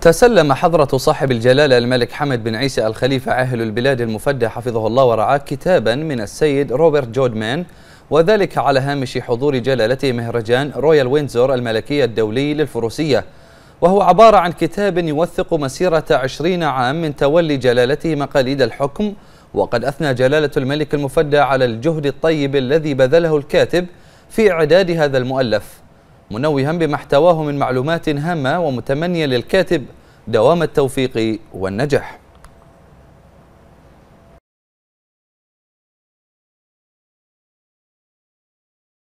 تسلم حضرة صاحب الجلالة الملك حمد بن عيسى الخليفة عاهل البلاد المفدى حفظه الله ورعاه كتابا من السيد روبرت جودمان وذلك على هامش حضور جلالته مهرجان رويال وينزور الملكية الدولي للفروسية وهو عبارة عن كتاب يوثق مسيرة عشرين عام من تولي جلالته مقاليد الحكم وقد أثنى جلالة الملك المفدى على الجهد الطيب الذي بذله الكاتب في إعداد هذا المؤلف منوها بمحتواه من معلومات هامة ومتمنيا للكاتب دوام التوفيق والنجاح